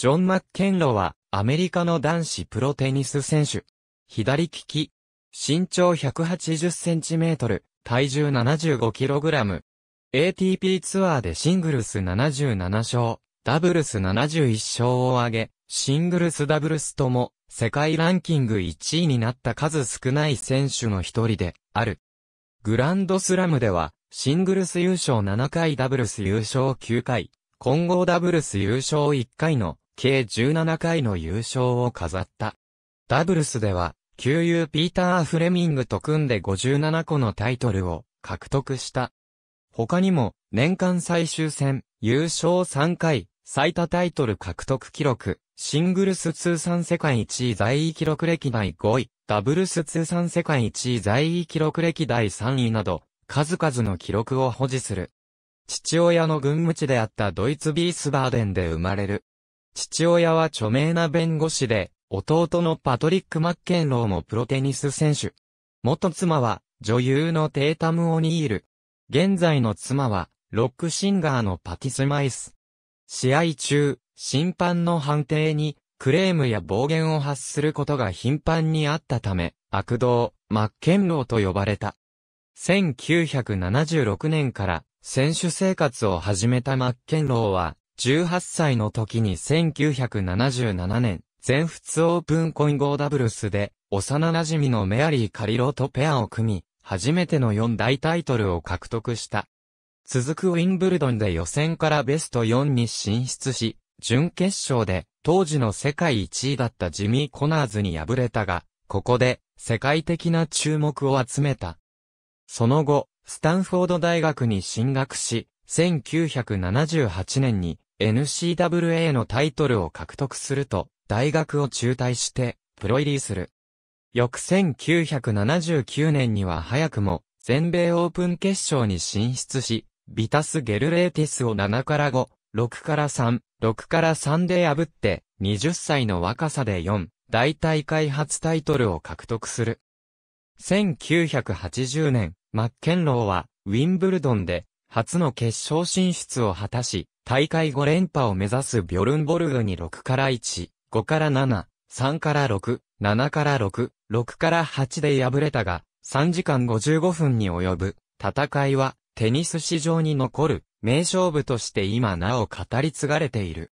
ジョン・マッケンロは、アメリカの男子プロテニス選手。左利き。身長1 8 0トル、体重7 5ラム。ATP ツアーでシングルス77勝、ダブルス71勝を挙げ、シングルスダブルスとも、世界ランキング1位になった数少ない選手の一人で、ある。グランドスラムでは、シングルス優勝7回ダブルス優勝9回、混合ダブルス優勝1回の計17回の優勝を飾った。ダブルスでは、旧友ピーター・フレミングと組んで57個のタイトルを獲得した。他にも、年間最終戦、優勝3回、最多タイトル獲得記録、シングルス通算世界一位在位記録歴代5位、ダブルス通算世界一位在位記録歴代3位など、数々の記録を保持する。父親の軍務地であったドイツビースバーデンで生まれる。父親は著名な弁護士で、弟のパトリック・マッケンローもプロテニス選手。元妻は、女優のテータム・オニール。現在の妻は、ロックシンガーのパティス・マイス。試合中、審判の判定に、クレームや暴言を発することが頻繁にあったため、悪道、マッケンローと呼ばれた。1976年から選手生活を始めたマッケンローは、18歳の時に1977年、全仏オープン混合ダブルスで、幼馴染のメアリー・カリロとペアを組み、初めての4大タイトルを獲得した。続くウィンブルドンで予選からベスト4に進出し、準決勝で当時の世界1位だったジミー・コナーズに敗れたが、ここで世界的な注目を集めた。その後、スタンフォード大学に進学し、1978年に NCWA のタイトルを獲得すると、大学を中退して、プロ入りする。翌1979年には早くも、全米オープン決勝に進出し、ビタス・ゲルレーティスを7から5、6から3、6から3で破って、20歳の若さで4、大大会初タイトルを獲得する。1980年、マッケンローは、ウィンブルドンで、初の決勝進出を果たし、大会5連覇を目指すビョルンボルグに6から1、5から7、3から6、7から6、6から8で敗れたが、3時間55分に及ぶ戦いはテニス史上に残る名勝負として今なお語り継がれている。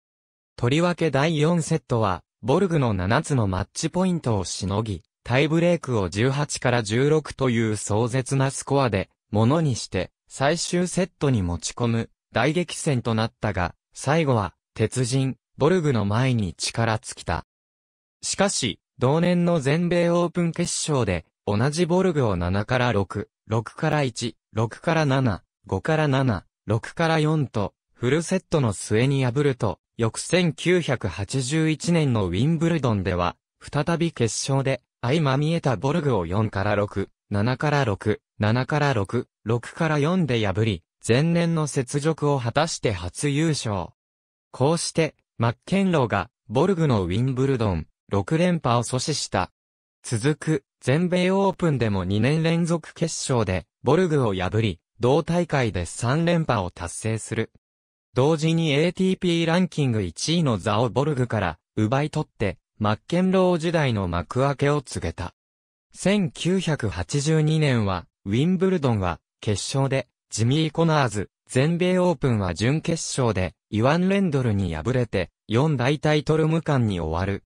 とりわけ第4セットは、ボルグの7つのマッチポイントをしのぎ、タイブレークを18から16という壮絶なスコアで、ものにして、最終セットに持ち込む大激戦となったが、最後は、鉄人、ボルグの前に力尽きた。しかし、同年の全米オープン決勝で、同じボルグを7から6、6から1、6から7、5から7、6から4と、フルセットの末に破ると、翌1981年のウィンブルドンでは、再び決勝で、相まみえたボルグを4から6、7から6、7から6、6から4で破り、前年の雪辱を果たして初優勝。こうして、マッケンローが、ボルグのウィンブルドン、6連覇を阻止した。続く、全米オープンでも2年連続決勝で、ボルグを破り、同大会で3連覇を達成する。同時に ATP ランキング1位の座をボルグから奪い取って、マッケンロー時代の幕開けを告げた。1982年は、ウィンブルドンは、決勝で、ジミー・コナーズ、全米オープンは準決勝で、イワン・レンドルに敗れて、4大タイトル無冠に終わる。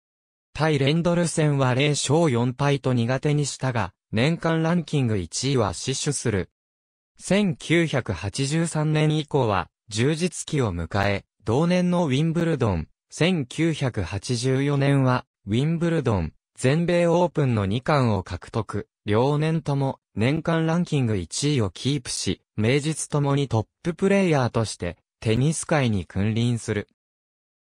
対レンドル戦は0勝4敗と苦手にしたが、年間ランキング1位は死守する。1983年以降は、充実期を迎え、同年のウィンブルドン、1984年は、ウィンブルドン、全米オープンの2冠を獲得。両年とも年間ランキング1位をキープし、名実ともにトッププレイヤーとしてテニス界に君臨する。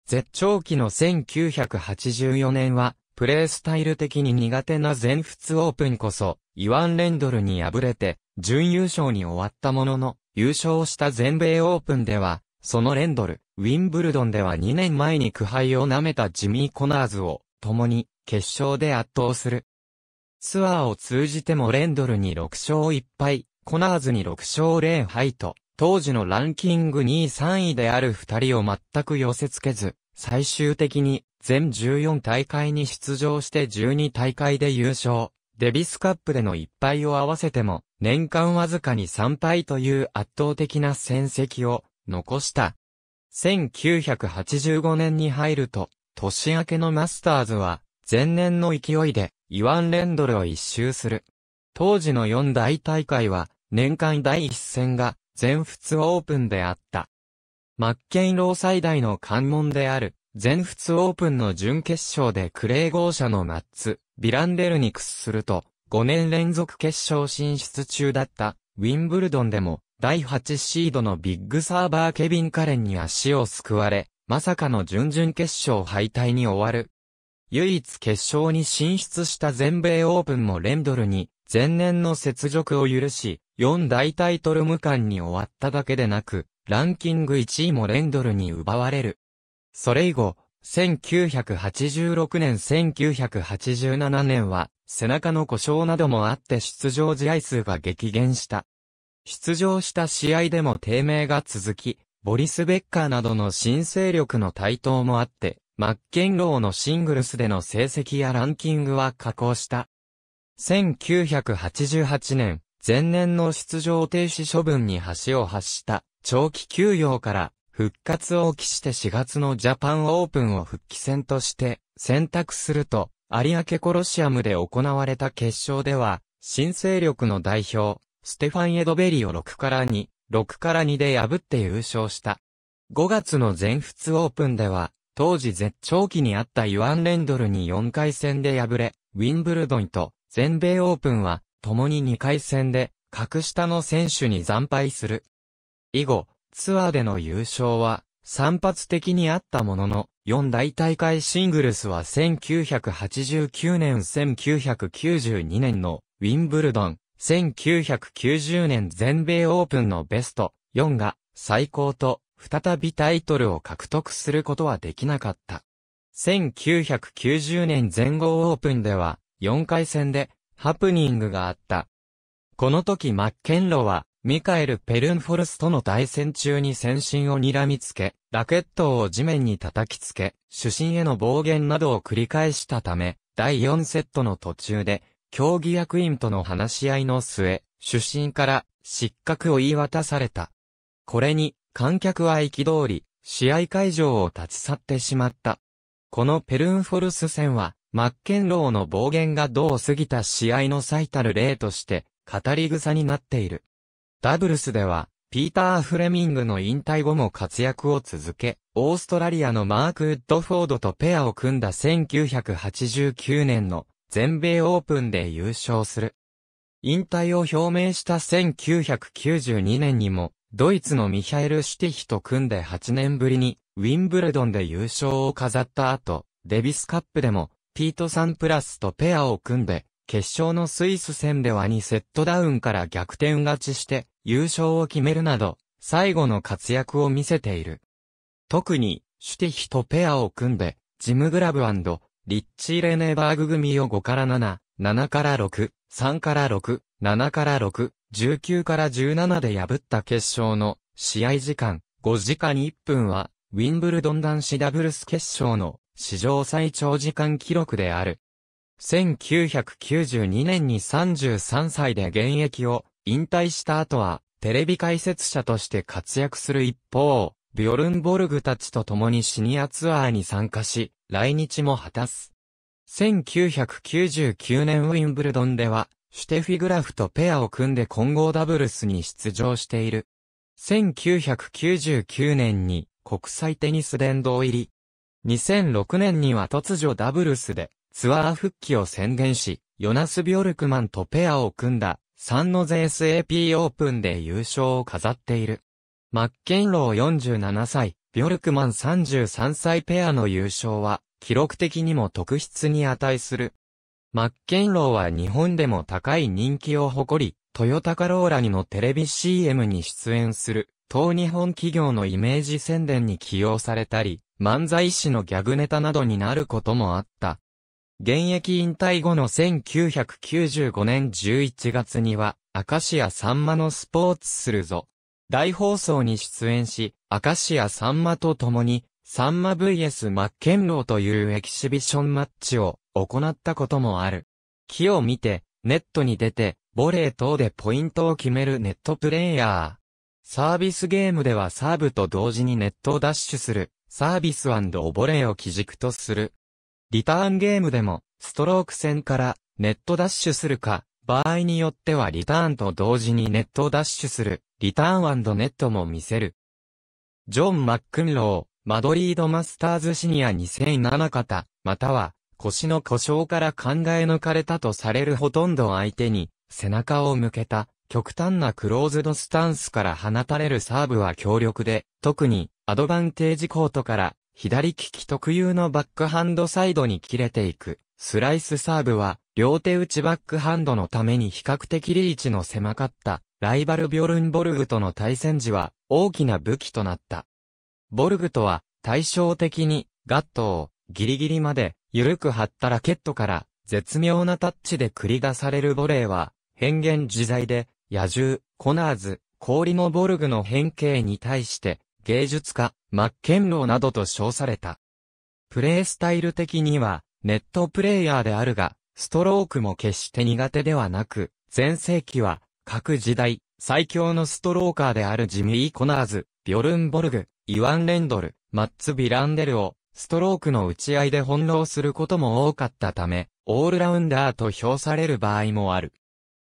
絶頂期の1984年は、プレースタイル的に苦手な全仏オープンこそ、イワン・レンドルに敗れて、準優勝に終わったものの、優勝した全米オープンでは、そのレンドル、ウィンブルドンでは2年前に苦杯を舐めたジミー・コナーズを、共に、決勝で圧倒する。ツアーを通じてもレンドルに6勝1敗、コナーズに6勝0敗と、当時のランキング2位3位である2人を全く寄せ付けず、最終的に全14大会に出場して12大会で優勝。デビスカップでの1敗を合わせても、年間わずかに3敗という圧倒的な戦績を残した。1985年に入ると、年明けのマスターズは、前年の勢いで、イワンレンドルを一周する。当時の四大大会は、年間第一戦が、全仏オープンであった。マッケンロー最大の関門である、全仏オープンの準決勝でクレー号車のマッツ、ビランデルに屈すると、5年連続決勝進出中だった、ウィンブルドンでも、第8シードのビッグサーバーケビン・カレンに足を救われ、まさかの準々決勝敗退に終わる、唯一決勝に進出した全米オープンもレンドルに前年の雪辱を許し、4大タイトル無冠に終わっただけでなく、ランキング1位もレンドルに奪われる。それ以後、1986年1987年は、背中の故障などもあって出場試合数が激減した。出場した試合でも低迷が続き、ボリス・ベッカーなどの新勢力の台頭もあって、マッケンローのシングルスでの成績やランキングは下降した。1988年、前年の出場停止処分に橋を発した長期休養から復活を期して4月のジャパンオープンを復帰戦として選択すると、有明コロシアムで行われた決勝では、新勢力の代表、ステファン・エドベリを6から2、6から2で破って優勝した。5月の全仏オープンでは、当時絶頂期にあったユアン・レンドルに4回戦で敗れ、ウィンブルドンと全米オープンは、共に2回戦で、格下の選手に惨敗する。以後、ツアーでの優勝は、散発的にあったものの、4大大会シングルスは1989年1992年のウィンブルドン、1990年全米オープンのベスト4が最高と再びタイトルを獲得することはできなかった。1990年全豪オープンでは、4回戦で、ハプニングがあった。この時マッケンロは、ミカエル・ペルンフォルスとの対戦中に先進を睨みつけ、ラケットを地面に叩きつけ、主審への暴言などを繰り返したため、第4セットの途中で、競技役員との話し合いの末、主審から失格を言い渡された。これに、観客はき通り、試合会場を立ち去ってしまった。このペルンフォルス戦は、マッケンローの暴言がどう過ぎた試合の最たる例として、語り草になっている。ダブルスでは、ピーター・フレミングの引退後も活躍を続け、オーストラリアのマーク・ウッドフォードとペアを組んだ1989年の全米オープンで優勝する。引退を表明した1992年にも、ドイツのミヒャエル・シュティヒと組んで8年ぶりに、ウィンブルドンで優勝を飾った後、デビスカップでも、ピート・サンプラスとペアを組んで、決勝のスイス戦では2セットダウンから逆転勝ちして、優勝を決めるなど、最後の活躍を見せている。特に、シュティヒとペアを組んで、ジム・グラブリッチー・レネーバーグ組を5から7、7から6、3から6、7から6、19から17で破った決勝の試合時間5時間1分は、ウィンブルドン男子ダブルス決勝の史上最長時間記録である。1992年に33歳で現役を引退した後は、テレビ解説者として活躍する一方、ビョルンボルグたちと共にシニアツアーに参加し、来日も果たす。1999年ウィンブルドンでは、シュテフィグラフとペアを組んで混合ダブルスに出場している。1999年に国際テニス殿堂入り。2006年には突如ダブルスでツアー復帰を宣言し、ヨナス・ビョルクマンとペアを組んだサンノゼ SAP オープンで優勝を飾っている。マッケンロー47歳、ビョルクマン33歳ペアの優勝は記録的にも特筆に値する。マッケンローは日本でも高い人気を誇り、トヨタカローラにのテレビ CM に出演する、当日本企業のイメージ宣伝に起用されたり、漫才師のギャグネタなどになることもあった。現役引退後の1995年11月には、アカシアさんまのスポーツするぞ。大放送に出演し、アカシアさんまと共に、さんま VS マッケンローというエキシビションマッチを行ったこともある。木を見て、ネットに出て、ボレー等でポイントを決めるネットプレイヤー。サービスゲームではサーブと同時にネットをダッシュする、サービスオボレーを基軸とする。リターンゲームでも、ストローク戦からネットダッシュするか、場合によってはリターンと同時にネットをダッシュする、リターンネットも見せる。ジョン・マックンロー、マドリードマスターズシニア2007型、または腰の故障から考え抜かれたとされるほとんど相手に、背中を向けた、極端なクローズドスタンスから放たれるサーブは強力で、特に、アドバンテージコートから、左利き特有のバックハンドサイドに切れていく、スライスサーブは、両手打ちバックハンドのために比較的リーチの狭かった、ライバルビョルンボルグとの対戦時は、大きな武器となった。ボルグとは、対照的に、ガットを、ギリギリまで、ゆるく張ったラケットから絶妙なタッチで繰り出されるボレーは、変幻自在で、野獣、コナーズ、氷のボルグの変形に対して、芸術家、マッケンローなどと称された。プレイスタイル的には、ネットプレイヤーであるが、ストロークも決して苦手ではなく、前世紀は、各時代、最強のストローカーであるジミー・コナーズ、ビョルンボルグ、イワン・レンドル、マッツ・ビランデルを、ストロークの打ち合いで翻弄することも多かったため、オールラウンダーと評される場合もある。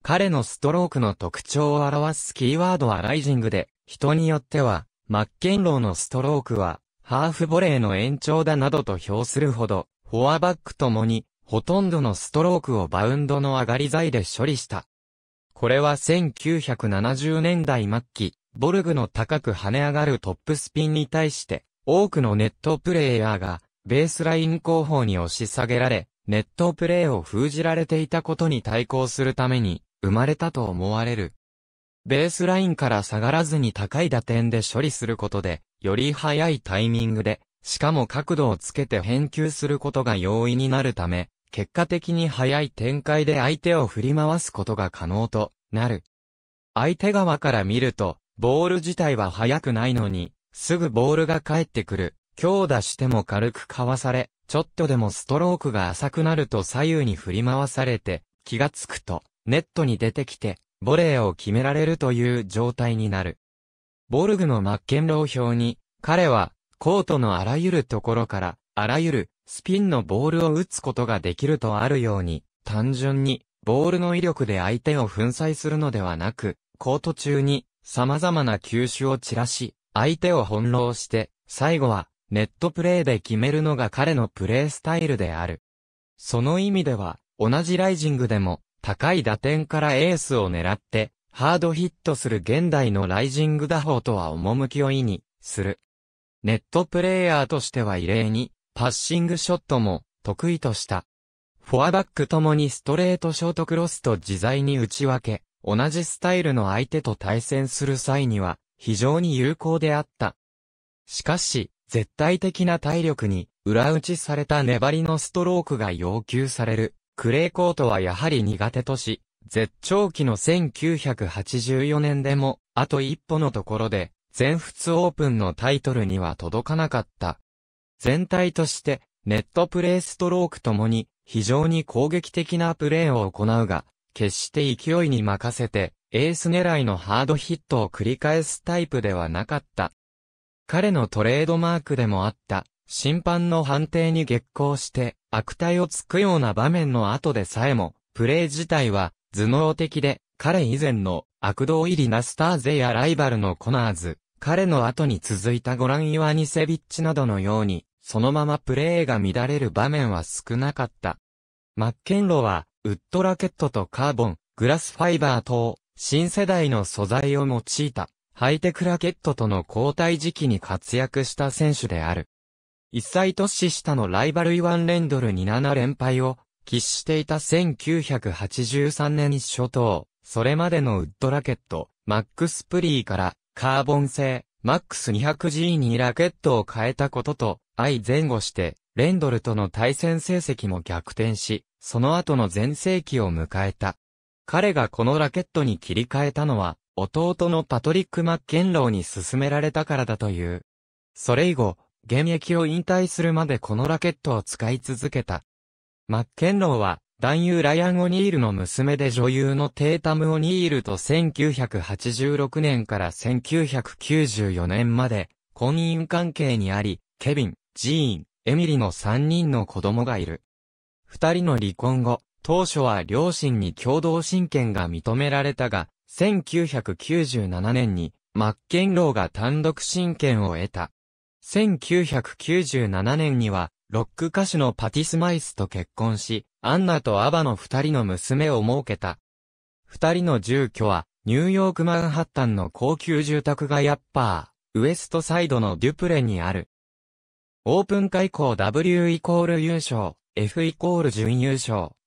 彼のストロークの特徴を表すキーワードはライジングで、人によっては、マッケンローのストロークは、ハーフボレーの延長だなどと評するほど、フォアバックともに、ほとんどのストロークをバウンドの上がり材で処理した。これは1970年代末期、ボルグの高く跳ね上がるトップスピンに対して、多くのネットプレイヤーが、ベースライン後方に押し下げられ、ネットプレイを封じられていたことに対抗するために、生まれたと思われる。ベースラインから下がらずに高い打点で処理することで、より早いタイミングで、しかも角度をつけて返球することが容易になるため、結果的に早い展開で相手を振り回すことが可能となる。相手側から見ると、ボール自体は速くないのに、すぐボールが返ってくる。強打しても軽くかわされ、ちょっとでもストロークが浅くなると左右に振り回されて、気がつくと、ネットに出てきて、ボレーを決められるという状態になる。ボルグのマッケンロー表に、彼は、コートのあらゆるところから、あらゆる、スピンのボールを打つことができるとあるように、単純に、ボールの威力で相手を粉砕するのではなく、コート中に、様々な球種を散らし、相手を翻弄して、最後は、ネットプレーで決めるのが彼のプレースタイルである。その意味では、同じライジングでも、高い打点からエースを狙って、ハードヒットする現代のライジング打法とは趣を意に、する。ネットプレイヤーとしては異例に、パッシングショットも、得意とした。フォアバックともにストレートショートクロスと自在に打ち分け、同じスタイルの相手と対戦する際には、非常に有効であった。しかし、絶対的な体力に、裏打ちされた粘りのストロークが要求される、クレーコートはやはり苦手とし、絶頂期の1984年でも、あと一歩のところで、全仏オープンのタイトルには届かなかった。全体として、ネットプレイストロークともに、非常に攻撃的なプレーを行うが、決して勢いに任せて、エース狙いのハードヒットを繰り返すタイプではなかった。彼のトレードマークでもあった、審判の判定に激行して、悪態をつくような場面の後でさえも、プレー自体は、頭脳的で、彼以前の悪道入りなスターゼやライバルのコナーズ、彼の後に続いたゴラン・イワニセビッチなどのように、そのままプレーが乱れる場面は少なかった。マッケンロは、ウッドラケットとカーボン、グラスファイバー等、新世代の素材を用いた、ハイテクラケットとの交代時期に活躍した選手である。一歳年下のライバルイワン・レンドルに7連敗を、喫していた1983年初頭、それまでのウッドラケット、マックスプリーから、カーボン製、マックス 200G にラケットを変えたことと、相前後して、レンドルとの対戦成績も逆転し、その後の全盛期を迎えた。彼がこのラケットに切り替えたのは、弟のパトリック・マッケンローに勧められたからだという。それ以後、現役を引退するまでこのラケットを使い続けた。マッケンローは、男優ライアン・オニールの娘で女優のテータム・オニールと1986年から1994年まで婚姻関係にあり、ケビン、ジーン、エミリの3人の子供がいる。二人の離婚後、当初は両親に共同親権が認められたが、1997年にマッケンローが単独親権を得た。1997年には、ロック歌手のパティスマイスと結婚し、アンナとアバの二人の娘を設けた。二人の住居は、ニューヨークマンハッタンの高級住宅街アッパー、ウエストサイドのデュプレにある。オープン開以 W イコール優勝、F イコール準優勝、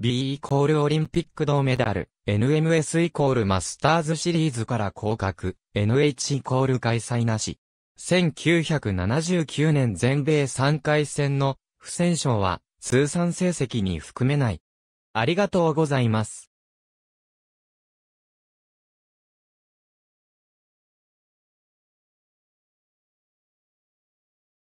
B イコールオリンピック銅メダル、NMS イコールマスターズシリーズから降格、NH イコール開催なし。1979年全米3回戦の不戦勝は通算成績に含めない。ありがとうございます。